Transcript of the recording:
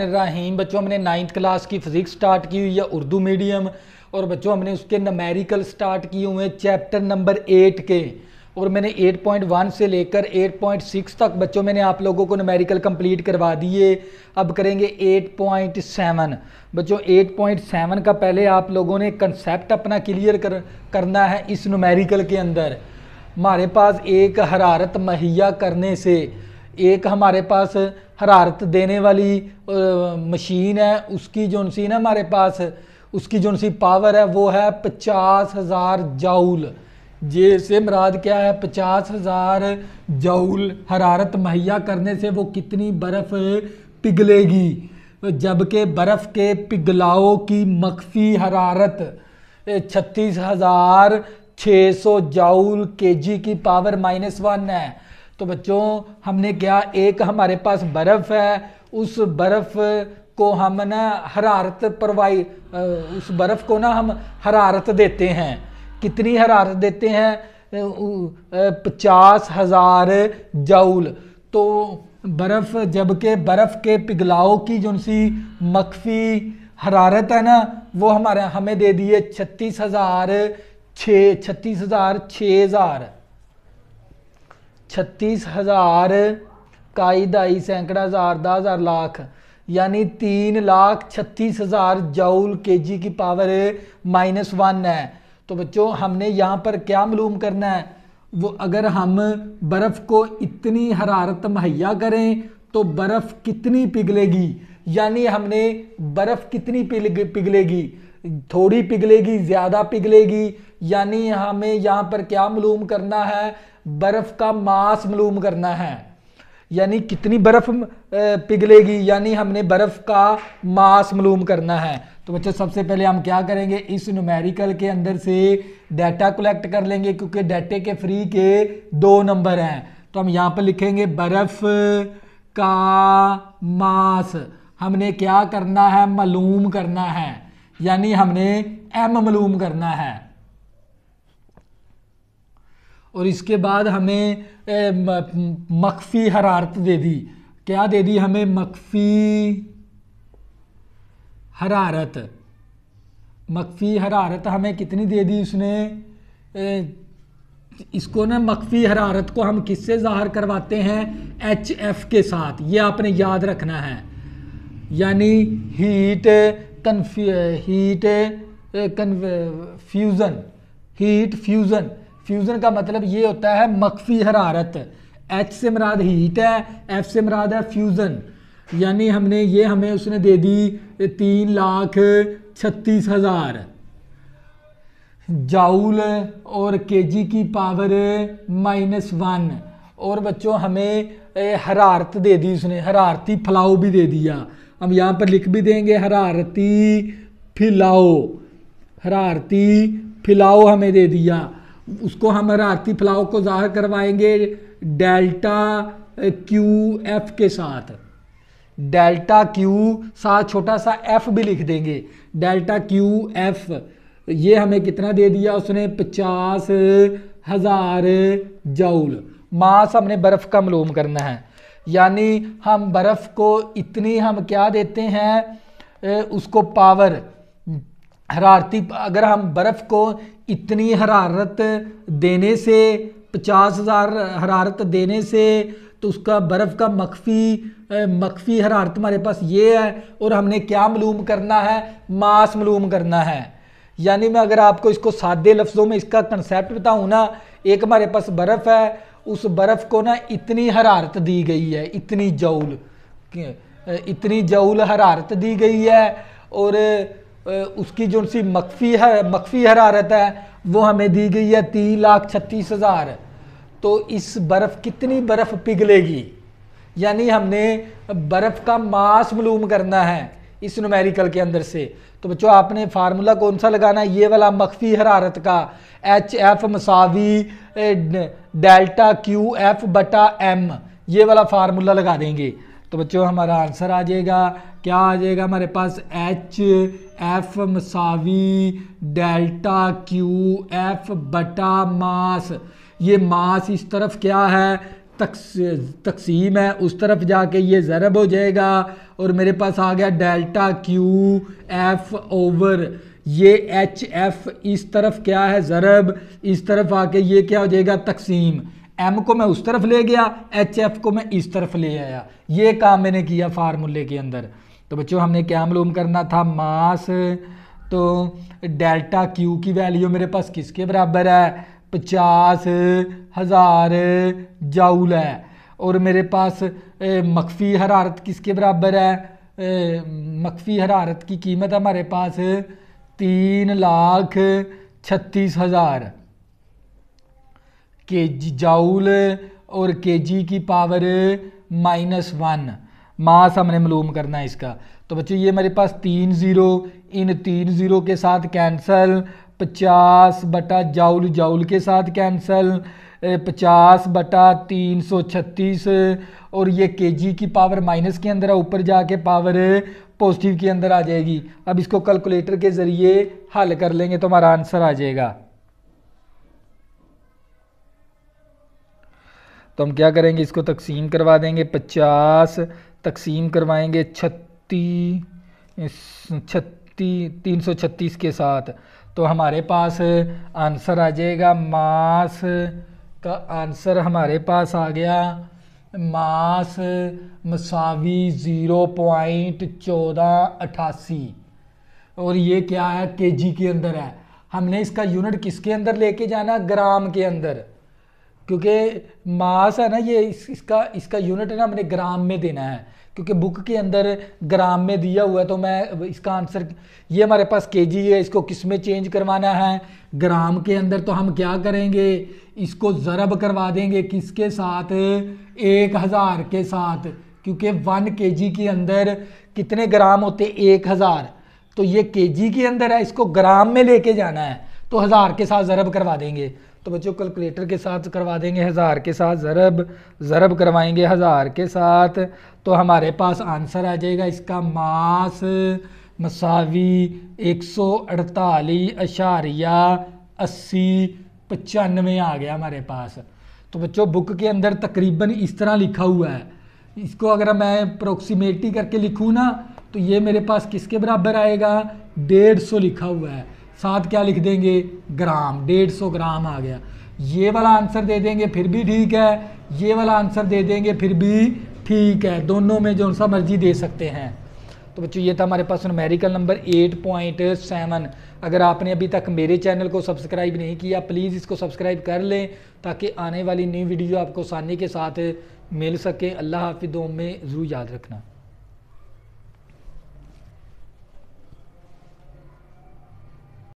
राहीम बच्चों हमने ninth class की फिज़िक्स स्टार्ट की हुई है उर्दू मीडियम और बच्चों हमने उसके नमेरिकल स्टार्ट किए हुए हैं चैप्टर नंबर एट के और मैंने 8.1 से लेकर 8.6 तक बच्चों मैंने आप लोगों को नमेरिकल कंप्लीट करवा दिए अब करेंगे 8.7 बच्चों 8.7 का पहले आप लोगों ने कंसेप्ट अपना क्लियर कर करना है इस नमेरिकल के अंदर हमारे पास एक हरारत मुहैया करने से एक हमारे पास हरारत देने वाली मशीन है उसकी जो सी ना हमारे पास उसकी जो सी पावर है वो है पचास हज़ार जाउल जैसे मराद क्या है पचास हज़ार जाउल हरारत मुहैया करने से वो कितनी बर्फ़ पिघलेगी जबकि बर्फ़ के पिघलाओ की मख्फी हरारत छत्तीस हज़ार छः सौ जाउल के जी की पावर माइनस वन है तो बच्चों हमने क्या एक हमारे पास बर्फ़ है उस बर्फ़ को हम ना हरारत प्रवाई उस बर्फ़ को ना हम हरारत देते हैं कितनी हरारत देते हैं पचास हज़ार जाऊल तो बर्फ़ जबकि बर्फ़ के पिघलाओ की जो सी मखफी हरारत है ना वो हमारे हमें दे दी है छत्तीस हज़ार छत्तीस हज़ार छः हज़ार छत्तीस हज़ार काई दाई सैकड़ा हज़ार दस हज़ार लाख यानी तीन लाख छत्तीस हज़ार जाऊल के जी की पावर माइनस वन है तो बच्चों हमने यहाँ पर क्या मालूम करना है वो अगर हम बर्फ़ को इतनी हरारत मुहैया करें तो बर्फ़ कितनी पिघलेगी यानी हमने बर्फ़ कितनी पिघलेगी थोड़ी पिघलेगी ज़्यादा पिघलेगी यानी हमें यहाँ पर क्या मलूम करना है बर्फ़ का मास मलूम करना है यानी कितनी बर्फ़ पिघलेगी यानी हमने बर्फ़ का मास मलूम करना है तो बच्चे सबसे पहले हम क्या करेंगे इस न्यूमेरिकल के अंदर से डाटा कलेक्ट कर लेंगे क्योंकि डाटे के फ्री के दो नंबर हैं तो हम यहाँ पर लिखेंगे बर्फ़ का मास हमने क्या करना है मलूम करना है यानी हमने एम मलूम करना है और इसके बाद हमें मख्फी हरारत दे दी क्या दे दी हमें मख्फी हरारत मख्फी हरारत हमें कितनी दे दी उसने इसको ना मख्फी हरारत को हम किससे ज़ाहर करवाते हैं एच एफ के साथ ये आपने याद रखना है यानी हीट कन्फ्यू heat confusion heat fusion fusion का मतलब ये होता है मख्फी हरारत एच से मराद हीट है एफ से मराद है फ्यूज़न यानी हमने ये हमें उसने दे दी तीन लाख छत्तीस हज़ार जाऊल और केजी की पावर माइनस वन और बच्चों हमें हरारत दे दी उसने हरारती फलाओ भी दे दिया हम यहाँ पर लिख भी देंगे हरारती फिलाओ हरारती फिलाओ हमें दे दिया उसको हम हरारती फलाओ को ज़ाहिर करवाएंगे डेल्टा क्यू एफ के साथ डेल्टा क्यू साथ छोटा सा एफ भी लिख देंगे डेल्टा क्यू एफ ये हमें कितना दे दिया उसने पचास हज़ार जाऊल मास हमने बर्फ़ का मलूम करना है यानी हम बर्फ़ को इतनी हम क्या देते हैं उसको पावर हरारती अगर हम बर्फ़ को इतनी हरारत देने से पचास हज़ार हरारत देने से तो उसका बर्फ़ का मखफ़ी मखफ़ी हरारत हमारे पास ये है और हमने क्या मलूम करना है मास मलूम करना है यानी मैं अगर आपको इसको सादे लफ्ज़ों में इसका कंसेप्ट बताऊँ ना एक हमारे पास बर्फ़ है उस बर्फ़ को ना इतनी हरारत दी गई है इतनी जऊल इतनी जऊल हरारत दी गई है और उसकी जो सी मखफ़ी है हरा हरारत है वो हमें दी गई है तीन लाख छत्तीस हज़ार तो इस बर्फ़ कितनी बर्फ़ पिघलेगी यानी हमने बर्फ़ का मास मलूम करना है इस नमेरिकल के अंदर से तो बच्चों आपने फार्मूला कौन सा लगाना है ये वाला मखफ़ी हरारत का एच एफ मसावी डेल्टा क्यू एफ बटा एम ये वाला फार्मूला लगा देंगे तो बच्चों हमारा आंसर आ जाएगा क्या आ जाएगा हमारे पास एच एफ मसावी डेल्टा क्यू एफ बटा मास ये मास इस तरफ क्या है तकस तकसीम है उस तरफ जाके ये ज़रब हो जाएगा और मेरे पास आ गया डेल्टा क्यू एफ ओवर ये एच एफ इस तरफ क्या है ज़रब इस तरफ आके ये क्या हो जाएगा तकसीम एम को मैं उस तरफ ले गया एच एफ को मैं इस तरफ ले आया ये काम मैंने किया फार्मूले के अंदर तो बच्चों हमने क्या मालूम करना था मास तो डेल्टा क्यू की वैल्यू मेरे पास किसके बराबर है पचास हज़ार जाऊल है और मेरे पास मखफ़ी हरारत किसके बराबर है मखफ़ी हरारत की कीमत हमारे पास तीन लाख छत्तीस हज़ार के जी जाऊल और के जी की पावर माइनस वन मास हमने मलूम करना है इसका तो बच्चों ये मेरे पास तीन ज़ीरो इन तीन ज़ीरो के साथ कैंसल पचास बटा जाउल जाउल के साथ कैंसल पचास बटा तीन सौ छत्तीस और ये जी की पावर माइनस के अंदर है ऊपर जाके पावर पॉजिटिव के अंदर आ जाएगी अब इसको कैलकुलेटर के ज़रिए हल कर लेंगे तो हमारा आंसर आ जाएगा तो हम क्या करेंगे इसको तकसीम करवा देंगे पचास तकसीम करवाएंगे छत्तीस छत्तीस तीन सौ छत्तीस के साथ तो हमारे पास आंसर आ जाएगा मास का आंसर हमारे पास आ गया मास मसावी ज़ीरो पॉइंट चौदह अट्ठासी और ये क्या है केजी के अंदर है हमने इसका यूनिट किसके अंदर लेके जाना ग्राम के अंदर क्योंकि मास है ना ये इस, इसका इसका यूनिट है ना मैंने ग्राम में देना है क्योंकि बुक के अंदर ग्राम में दिया हुआ है तो मैं इसका आंसर ये हमारे पास के जी है इसको किस में चेंज करवाना है ग्राम के अंदर तो हम क्या करेंगे इसको ज़रब करवा देंगे किसके साथ एक हज़ार के साथ क्योंकि वन के जी के अंदर कितने ग्राम होते एक हज़ार तो ये के जी के अंदर है इसको ग्राम में लेके जाना है तो हज़ार के साथ ज़रब करवा देंगे तो बच्चों कैलकुलेटर के साथ करवा देंगे हज़ार के साथ ज़रब ज़रब करवाएंगे हज़ार के साथ तो हमारे पास आंसर आ जाएगा इसका मास मसावी एक सौ अड़तालीस अशारिया अस्सी पचानवे आ गया हमारे पास तो बच्चों बुक के अंदर तकरीबन इस तरह लिखा हुआ है इसको अगर मैं अप्रोक्सीमेटली करके लिखूँ ना तो ये मेरे पास किसके बराबर आएगा डेढ़ सौ लिखा हुआ है साथ क्या लिख देंगे ग्राम डेढ़ सौ ग्राम आ गया ये वाला आंसर दे देंगे फिर भी ठीक है ये वाला आंसर दे देंगे फिर भी ठीक है दोनों में जो सा मर्जी दे सकते हैं तो बच्चों ये था हमारे पास numerical number eight point seven अगर आपने अभी तक मेरे चैनल को सब्सक्राइब नहीं किया प्लीज़ इसको सब्सक्राइब कर लें ताकि आने वाली नई वीडियो आपको आसानी के साथ मिल सके अल्लाह हाफिदों में ज़रूर याद रखना